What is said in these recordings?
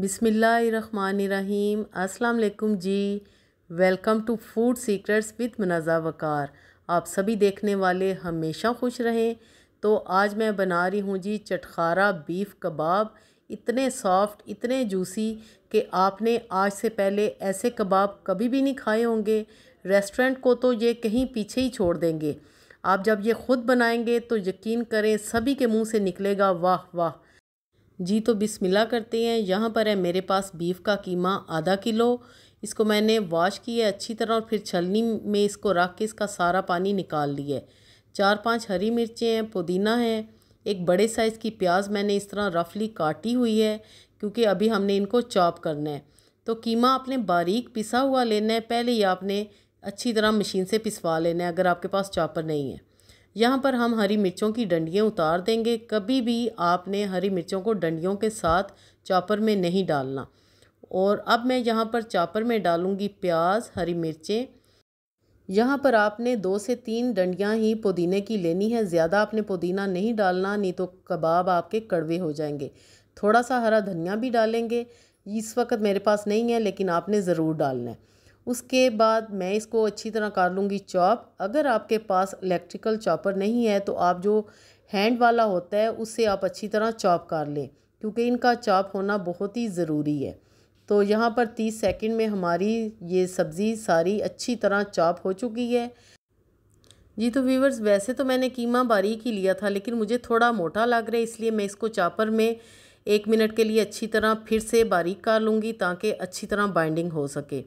बिसमीम् अल्लाम जी welcome to food secrets with Manaza Waqar आप सभी देखने वाले हमेशा खुश रहें तो आज मैं बना रही हूँ जी चटखारा बीफ कबाब इतने सॉफ्ट इतने जूसी कि आपने आज से पहले ऐसे कबाब कभी भी नहीं खाए होंगे रेस्टोरेंट को तो ये कहीं पीछे ही छोड़ देंगे आप जब ये ख़ुद बनाएंगे तो यकीन करें सभी के मुंह से निकलेगा वाह वाह जी तो बिस्मिल्लाह करते हैं यहाँ पर है मेरे पास बीफ का कीमा आधा किलो इसको मैंने वॉश किया अच्छी तरह और फिर छलनी में इसको रख के इसका सारा पानी निकाल लिया है चार पांच हरी मिर्चें हैं पुदीना है एक बड़े साइज़ की प्याज मैंने इस तरह रफली काटी हुई है क्योंकि अभी हमने इनको चॉप करना है तो कीमा आपने बारीक पिसा हुआ लेना है पहले ही आपने अच्छी तरह मशीन से पिसवा लेना है अगर आपके पास चॉपर नहीं है यहाँ पर हम हरी मिर्चों की डंडियाँ उतार देंगे कभी भी आपने हरी मिर्चों को डंडियों के साथ चापर में नहीं डालना और अब मैं यहाँ पर चापर में डालूँगी प्याज हरी मिर्चें यहाँ पर आपने दो से तीन डंडियाँ ही पुदीने की लेनी है ज़्यादा आपने पुदीना नहीं डालना नहीं तो कबाब आपके कड़वे हो जाएंगे थोड़ा सा हरा धनिया भी डालेंगे इस वक्त मेरे पास नहीं है लेकिन आपने ज़रूर डालना है उसके बाद मैं इसको अच्छी तरह कर लूँगी चॉप अगर आपके पास इलेक्ट्रिकल चॉपर नहीं है तो आप जो हैंड वाला होता है उससे आप अच्छी तरह चॉप कर लें क्योंकि इनका चॉप होना बहुत ही ज़रूरी है तो यहाँ पर तीस सेकंड में हमारी ये सब्ज़ी सारी अच्छी तरह चॉप हो चुकी है जी तो व्यूवर्स वैसे तो मैंने कीमा बारीक ही लिया था लेकिन मुझे थोड़ा मोटा लग रहा है इसलिए मैं इसको चापर में एक मिनट के लिए अच्छी तरह फिर से बारीक कर लूँगी ताकि अच्छी तरह बाइंडिंग हो सके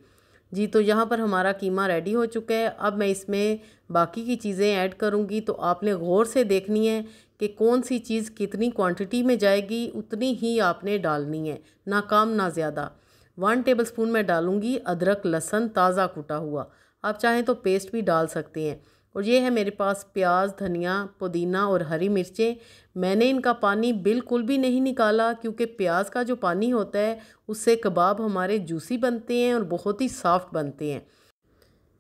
जी तो यहाँ पर हमारा कीमा रेडी हो चुका है अब मैं इसमें बाकी की चीज़ें ऐड करूँगी तो आपने गौर से देखनी है कि कौन सी चीज़ कितनी क्वांटिटी में जाएगी उतनी ही आपने डालनी है ना कम ना ज़्यादा वन टेबल स्पून मैं डालूँगी अदरक लहसन ताज़ा कूटा हुआ आप चाहें तो पेस्ट भी डाल सकते हैं और ये है मेरे पास प्याज धनिया पुदीना और हरी मिर्चें मैंने इनका पानी बिल्कुल भी नहीं निकाला क्योंकि प्याज का जो पानी होता है उससे कबाब हमारे जूसी बनते हैं और बहुत ही सॉफ्ट बनते हैं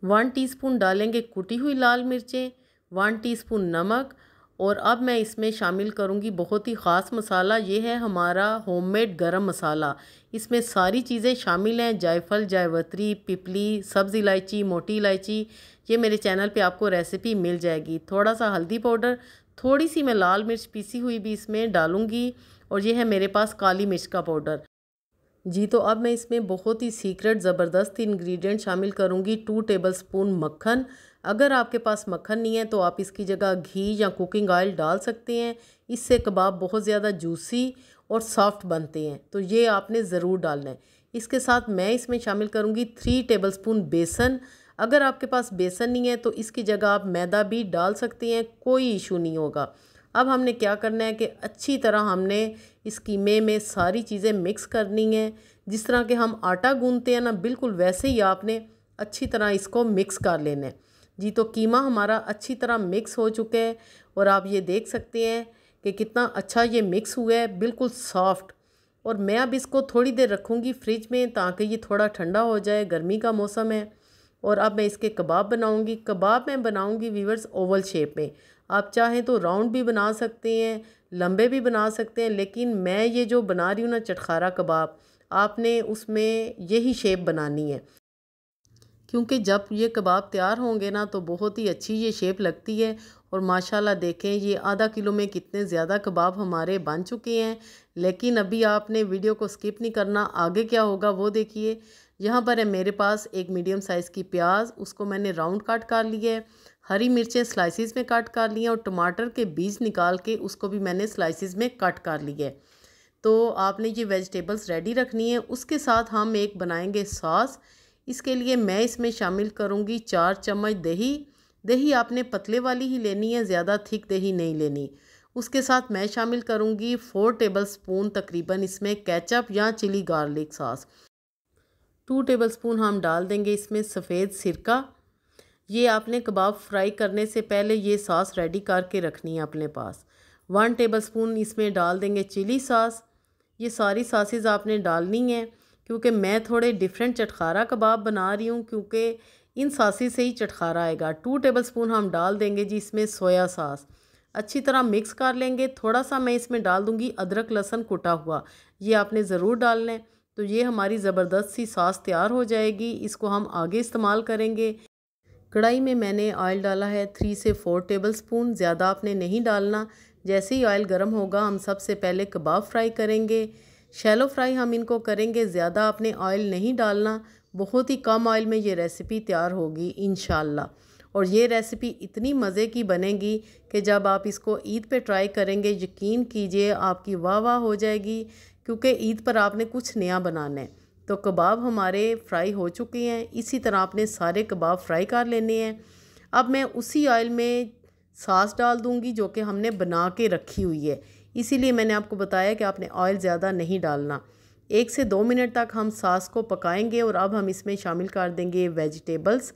वन टीस्पून डालेंगे कुटी हुई लाल मिर्चें वन टीस्पून नमक और अब मैं इसमें शामिल करूंगी बहुत ही ख़ास मसाला ये है हमारा होममेड गरम मसाला इसमें सारी चीज़ें शामिल हैं जायफल जायवत्री पिपली सब्ज़ इलायची मोटी इलायची ये मेरे चैनल पे आपको रेसिपी मिल जाएगी थोड़ा सा हल्दी पाउडर थोड़ी सी मैं लाल मिर्च पीसी हुई भी इसमें डालूँगी और ये है मेरे पास काली मिर्च का पाउडर जी तो अब मैं इसमें बहुत ही सीक्रेट ज़बरदस्त इंग्रेडिएंट शामिल करूँगी टू टेबल स्पून मक्खन अगर आपके पास मक्खन नहीं है तो आप इसकी जगह घी या कुकिंग ऑयल डाल सकते हैं इससे कबाब बहुत ज़्यादा जूसी और सॉफ्ट बनते हैं तो ये आपने ज़रूर डालना है इसके साथ मैं इसमें शामिल करूँगी थ्री टेबल स्पून बेसन अगर आपके पास बेसन नहीं है तो इसकी जगह आप मैदा भी डाल सकती हैं कोई इशू नहीं होगा अब हमने क्या करना है कि अच्छी तरह हमने इस कीमे में सारी चीज़ें मिक्स करनी है जिस तरह के हम आटा गूंदते हैं ना बिल्कुल वैसे ही आपने अच्छी तरह इसको मिक्स कर लेना है जी तो कीमा हमारा अच्छी तरह मिक्स हो चुका है और आप ये देख सकते हैं कि कितना अच्छा ये मिक्स हुआ है बिल्कुल सॉफ्ट और मैं अब इसको थोड़ी देर रखूँगी फ्रिज में ताकि ये थोड़ा ठंडा हो जाए गर्मी का मौसम है और अब मैं इसके कबाब बनाऊंगी कबाब मैं बनाऊंगी वीवर्स ओवल शेप में आप चाहें तो राउंड भी बना सकते हैं लंबे भी बना सकते हैं लेकिन मैं ये जो बना रही हूँ ना चटखारा कबाब आपने उसमें यही शेप बनानी है क्योंकि जब ये कबाब तैयार होंगे ना तो बहुत ही अच्छी ये शेप लगती है और माशाल्लाह देखें ये आधा किलो में कितने ज़्यादा कबाब हमारे बन चुके हैं लेकिन अभी आपने वीडियो को स्किप नहीं करना आगे क्या होगा वो देखिए यहाँ पर है मेरे पास एक मीडियम साइज़ की प्याज उसको मैंने राउंड काट कर ली है हरी मिर्चें स्लाइसिस में काट कर ली हैं और टमाटर के बीज निकाल के उसको भी मैंने स्लाइसिस में कट कर ली है तो आपने ये वेजिटेबल्स रेडी रखनी है उसके साथ हम एक बनाएंगे सॉस इसके लिए मैं इसमें शामिल करूँगी चार चम्मच दही दही आपने पतले वाली ही लेनी है ज़्यादा थिक दही नहीं लेनी उसके साथ मैं शामिल करूँगी फ़ोर टेबल स्पून तकरीबन इसमें कैचअप या chilli garlic sauce two tablespoon हम डाल देंगे इसमें सफ़ेद सिरका ये आपने कबाब फ्राई करने से पहले ये सॉस रेडी करके रखनी है अपने पास वन टेबल स्पून इसमें डाल देंगे चिली सॉस ये सारी सॉसेज आपने डालनी है क्योंकि मैं थोड़े डिफरेंट चटखारा कबाब बना रही हूँ क्योंकि इन सासी से ही चटखारा आएगा टू टेबल स्पून हम डाल देंगे जी इसमें सोया सास अच्छी तरह मिक्स कर लेंगे थोड़ा सा मैं इसमें डाल दूंगी अदरक लहसन कुटा हुआ ये आपने ज़रूर डालना है तो ये हमारी ज़बरदस्त सी सास तैयार हो जाएगी इसको हम आगे इस्तेमाल करेंगे कढ़ाई में मैंने ऑयल डाला है थ्री से फोर टेबल स्पून ज़्यादा आपने नहीं डालना जैसे ही ऑयल गर्म होगा हम सबसे पहले कबाब फ्राई करेंगे शैलो फ्राई हम इनको करेंगे ज़्यादा आपने ऑयल नहीं डालना बहुत ही कम ऑयल में ये रेसिपी तैयार होगी इन और ये रेसिपी इतनी मज़े की बनेगी कि जब आप इसको ईद पे ट्राई करेंगे यकीन कीजिए आपकी वाह वाह हो जाएगी क्योंकि ईद पर आपने कुछ नया बनाना है तो कबाब हमारे फ्राई हो चुके हैं इसी तरह आपने सारे कबाब फ्राई कर लेने हैं अब मैं उसी ऑयल में सास डाल दूँगी जो कि हमने बना के रखी हुई है इसीलिए मैंने आपको बताया कि आपने ऑयल ज़्यादा नहीं डालना एक से दो मिनट तक हम सास को पकाएंगे और अब हम इसमें शामिल कर देंगे वेजिटेबल्स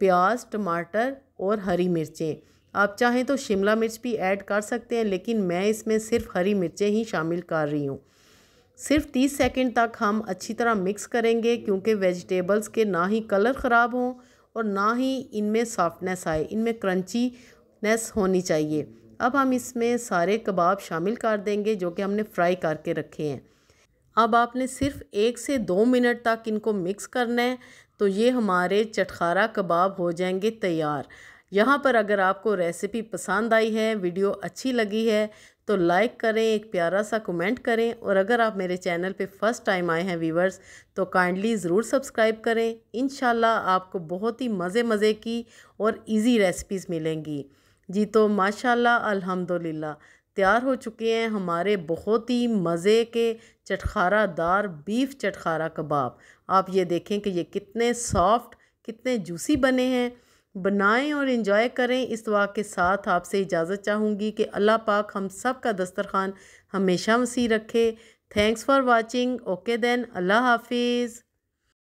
प्याज टमाटर और हरी मिर्चें आप चाहें तो शिमला मिर्च भी ऐड कर सकते हैं लेकिन मैं इसमें सिर्फ हरी मिर्चें ही शामिल कर रही हूँ सिर्फ 30 सेकंड तक हम अच्छी तरह मिक्स करेंगे क्योंकि वेजिटेबल्स के ना ही कलर ख़राब हों और ना ही इनमें सॉफ्टनेस आए इनमें क्रंचीनेस होनी चाहिए अब हम इसमें सारे कबाब शामिल कर देंगे जो कि हमने फ्राई करके रखे हैं अब आपने सिर्फ एक से दो मिनट तक इनको मिक्स करना है तो ये हमारे चटखारा कबाब हो जाएंगे तैयार यहाँ पर अगर आपको रेसिपी पसंद आई है वीडियो अच्छी लगी है तो लाइक करें एक प्यारा सा कमेंट करें और अगर आप मेरे चैनल पे फ़र्स्ट टाइम आए हैं व्यूवर्स तो काइंडली ज़रूर सब्सक्राइब करें इन आपको बहुत ही मज़े मज़े की और इजी रेसिपीज़ मिलेंगी जी तो माशाल्लाह अल्हम्दुलिल्लाह तैयार हो चुके हैं हमारे बहुत ही मज़े के चटखारा दार बीफ चटखारा कबाब आप ये देखें कि ये कितने सॉफ्ट कितने जूसी बने हैं बनाएं और इंजॉय करें इस वाक़ के साथ आपसे इजाज़त चाहूँगी कि अल्लाह पाक हम सब का दस्तरखान हमेशा वसी रखे thanks for watching okay then अल्लाह हाफिज़